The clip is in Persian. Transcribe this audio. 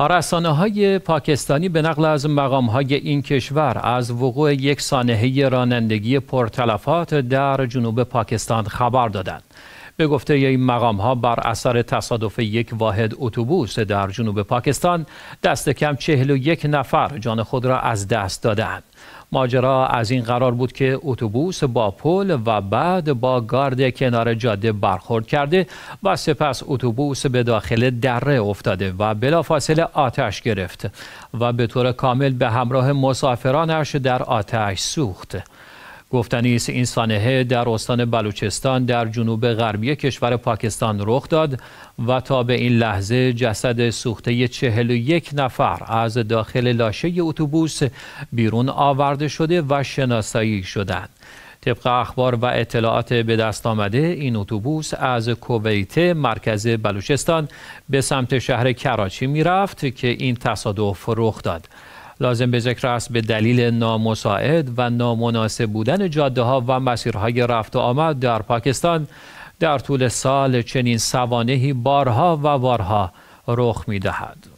رسانه های پاکستانی به نقل از مقام های این کشور از وقوع یک سانحه رانندگی پرتلفات در جنوب پاکستان خبر دادند. به گفته این مقام ها بر اثر تصادف یک واحد اتوبوس در جنوب پاکستان دست کم یک نفر جان خود را از دست دادند. ماجرا از این قرار بود که اتوبوس با پل و بعد با گارد کنار جاده برخورد کرده و سپس اتوبوس به داخل دره افتاده و بلافاصله آتش گرفت و به طور کامل به همراه مسافرانش در آتش سوخت. گفتنی است این سانحه در استان بلوچستان در جنوب غربی کشور پاکستان رخ داد و تا به این لحظه جسد سوخته یک نفر از داخل لاشه اتوبوس بیرون آورده شده و شناسایی شدند. طبق اخبار و اطلاعات به دست آمده این اتوبوس از کویت مرکز بلوچستان به سمت شهر کراچی می رفت که این تصادف رخ داد. لازم به ذکر است به دلیل نامساعد و نامناسب بودن جاده ها و مسیرهای رفت و آمد در پاکستان در طول سال چنین سوانهی بارها و بارها رخ می دهد.